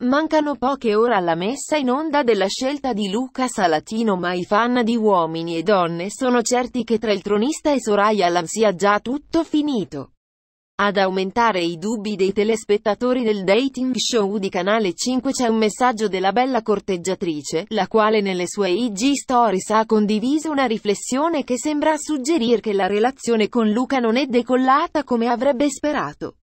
Mancano poche ore alla messa in onda della scelta di Luca Salatino ma i fan di uomini e donne sono certi che tra il tronista e Soraya Lam sia già tutto finito. Ad aumentare i dubbi dei telespettatori del dating show di Canale 5 c'è un messaggio della bella corteggiatrice, la quale nelle sue IG Stories ha condiviso una riflessione che sembra suggerire che la relazione con Luca non è decollata come avrebbe sperato.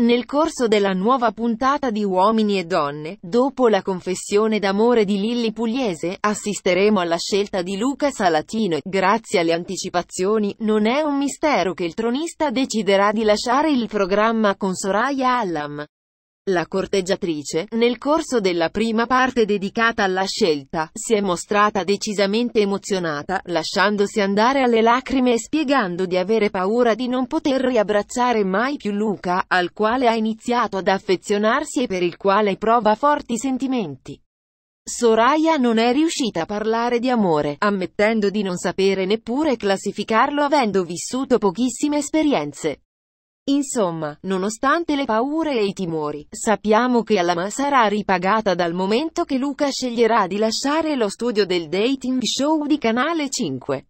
Nel corso della nuova puntata di Uomini e Donne, dopo la confessione d'amore di Lilli Pugliese, assisteremo alla scelta di Luca Salatino. e, Grazie alle anticipazioni, non è un mistero che il tronista deciderà di lasciare il programma con Soraya Allam. La corteggiatrice, nel corso della prima parte dedicata alla scelta, si è mostrata decisamente emozionata, lasciandosi andare alle lacrime e spiegando di avere paura di non poter riabbracciare mai più Luca, al quale ha iniziato ad affezionarsi e per il quale prova forti sentimenti. Soraya non è riuscita a parlare di amore, ammettendo di non sapere neppure classificarlo avendo vissuto pochissime esperienze. Insomma, nonostante le paure e i timori, sappiamo che Alama sarà ripagata dal momento che Luca sceglierà di lasciare lo studio del dating show di Canale 5.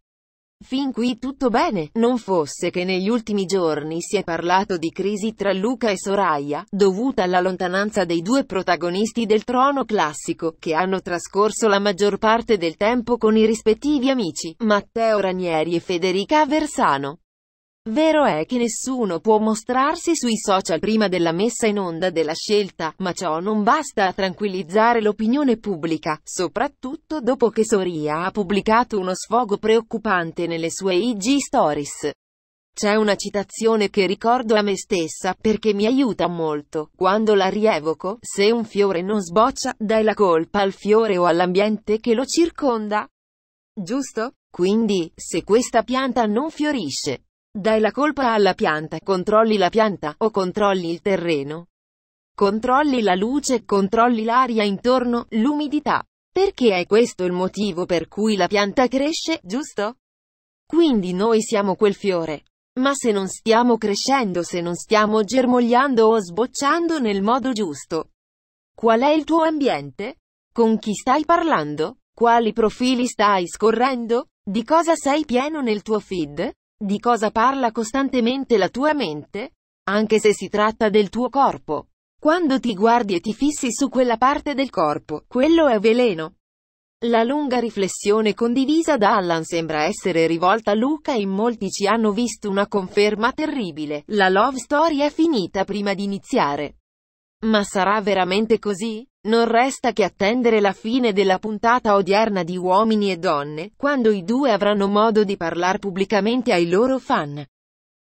Fin qui tutto bene, non fosse che negli ultimi giorni si è parlato di crisi tra Luca e Soraya, dovuta alla lontananza dei due protagonisti del trono classico, che hanno trascorso la maggior parte del tempo con i rispettivi amici, Matteo Ranieri e Federica Versano. Vero è che nessuno può mostrarsi sui social prima della messa in onda della scelta, ma ciò non basta a tranquillizzare l'opinione pubblica, soprattutto dopo che Soria ha pubblicato uno sfogo preoccupante nelle sue IG Stories. C'è una citazione che ricordo a me stessa, perché mi aiuta molto, quando la rievoco, se un fiore non sboccia, dai la colpa al fiore o all'ambiente che lo circonda. Giusto? Quindi, se questa pianta non fiorisce, dai la colpa alla pianta, controlli la pianta, o controlli il terreno. Controlli la luce, controlli l'aria intorno, l'umidità. Perché è questo il motivo per cui la pianta cresce, giusto? Quindi noi siamo quel fiore. Ma se non stiamo crescendo, se non stiamo germogliando o sbocciando nel modo giusto, qual è il tuo ambiente? Con chi stai parlando? Quali profili stai scorrendo? Di cosa sei pieno nel tuo feed? Di cosa parla costantemente la tua mente? Anche se si tratta del tuo corpo. Quando ti guardi e ti fissi su quella parte del corpo, quello è veleno. La lunga riflessione condivisa da Allan sembra essere rivolta a Luca e in molti ci hanno visto una conferma terribile. La love story è finita prima di iniziare. Ma sarà veramente così? Non resta che attendere la fine della puntata odierna di Uomini e Donne, quando i due avranno modo di parlare pubblicamente ai loro fan.